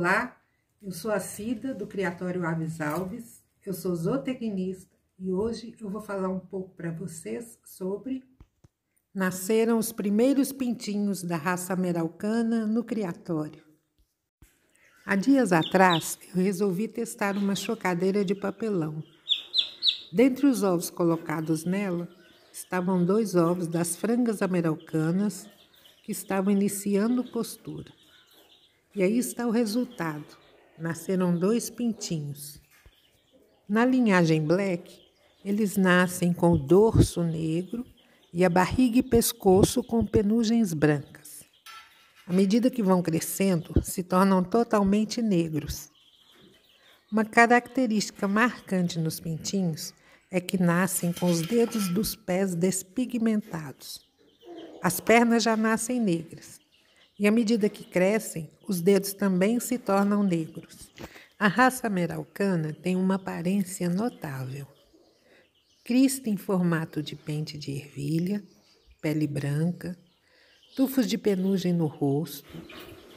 Olá, eu sou a Cida, do Criatório Aves Alves, eu sou zootecnista e hoje eu vou falar um pouco para vocês sobre... Nasceram os primeiros pintinhos da raça americana no criatório. Há dias atrás, eu resolvi testar uma chocadeira de papelão. Dentre os ovos colocados nela, estavam dois ovos das frangas americanas que estavam iniciando postura. E aí está o resultado: nasceram dois pintinhos. Na linhagem black, eles nascem com o dorso negro e a barriga e pescoço com penugens brancas. À medida que vão crescendo, se tornam totalmente negros. Uma característica marcante nos pintinhos é que nascem com os dedos dos pés despigmentados. As pernas já nascem negras e à medida que crescem, os dedos também se tornam negros. A raça meraucana tem uma aparência notável. Crista em formato de pente de ervilha, pele branca, tufos de penugem no rosto,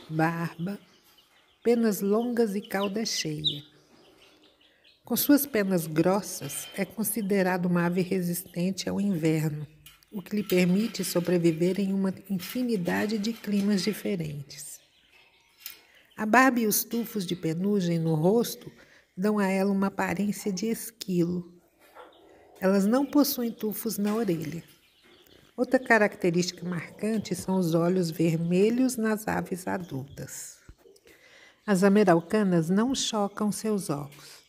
barba, penas longas e cauda cheia. Com suas penas grossas, é considerado uma ave resistente ao inverno o que lhe permite sobreviver em uma infinidade de climas diferentes. A barba e os tufos de penugem no rosto dão a ela uma aparência de esquilo. Elas não possuem tufos na orelha. Outra característica marcante são os olhos vermelhos nas aves adultas. As ameraucanas não chocam seus ovos.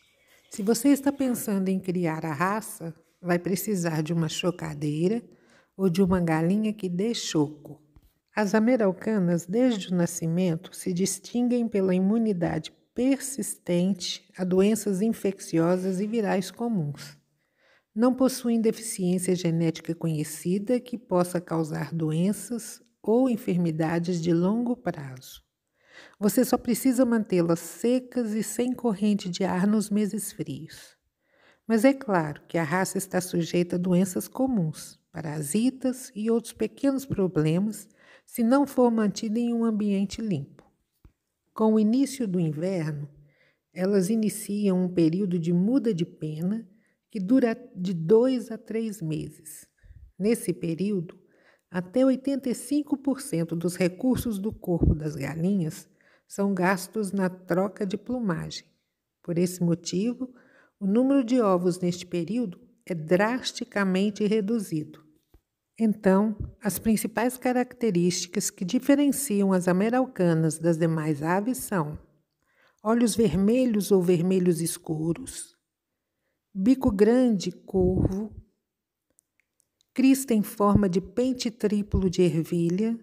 Se você está pensando em criar a raça, vai precisar de uma chocadeira ou de uma galinha que dê choco. As americanas, desde o nascimento, se distinguem pela imunidade persistente a doenças infecciosas e virais comuns. Não possuem deficiência genética conhecida que possa causar doenças ou enfermidades de longo prazo. Você só precisa mantê-las secas e sem corrente de ar nos meses frios. Mas é claro que a raça está sujeita a doenças comuns, parasitas e outros pequenos problemas se não for mantida em um ambiente limpo. Com o início do inverno, elas iniciam um período de muda de pena que dura de dois a três meses. Nesse período, até 85% dos recursos do corpo das galinhas são gastos na troca de plumagem. Por esse motivo, o número de ovos neste período é drasticamente reduzido. Então, as principais características que diferenciam as ameraucanas das demais aves são olhos vermelhos ou vermelhos escuros, bico grande curvo, crista em forma de pente triplo de ervilha,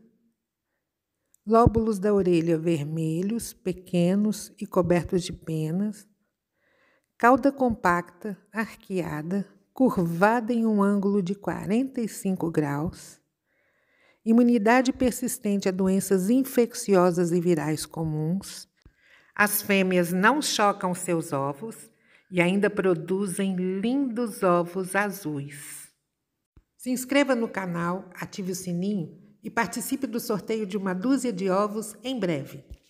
lóbulos da orelha vermelhos, pequenos e cobertos de penas, cauda compacta, arqueada, curvada em um ângulo de 45 graus. Imunidade persistente a doenças infecciosas e virais comuns. As fêmeas não chocam seus ovos e ainda produzem lindos ovos azuis. Se inscreva no canal, ative o sininho e participe do sorteio de uma dúzia de ovos em breve.